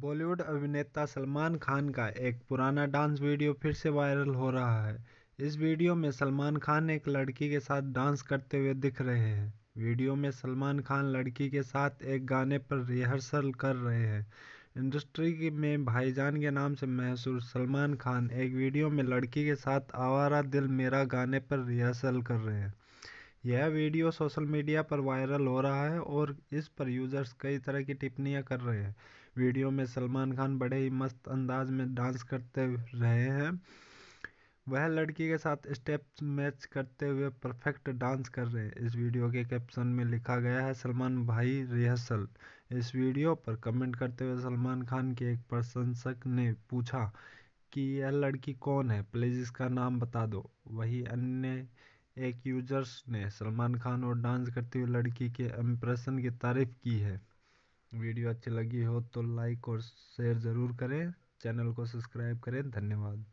बॉलीवुड अभिनेता सलमान खान का एक पुराना डांस वीडियो फिर से वायरल हो रहा है इस वीडियो में सलमान खान एक लड़की के साथ डांस करते हुए दिख रहे हैं वीडियो में सलमान खान लड़की के साथ एक गाने पर रिहर्सल कर रहे हैं इंडस्ट्री में भाईजान के नाम से मशहूर सलमान खान एक वीडियो में लड़की के साथ आवारा दिल मेरा गाने पर रिहर्सल कर रहे हैं यह वीडियो सोशल मीडिया पर वायरल हो रहा है और इस पर यूजर्स कई तरह की टिप्पणियां कर रहे हैं वीडियो में सलमान खान बड़े ही मस्त अंदाज में डांस करते रहे हैं वह लड़की के साथ स्टेप मैच करते हुए परफेक्ट डांस कर रहे हैं इस वीडियो के कैप्शन में लिखा गया है सलमान भाई रिहर्सल इस वीडियो पर कमेंट करते हुए सलमान खान के एक प्रशंसक ने पूछा कि यह लड़की कौन है प्लीज़ इसका नाम बता दो वही अन्य एक यूजर्स ने सलमान खान और डांस करती हुई लड़की के इम्प्रेशन की तारीफ की है वीडियो अच्छी लगी हो तो लाइक और शेयर ज़रूर करें चैनल को सब्सक्राइब करें धन्यवाद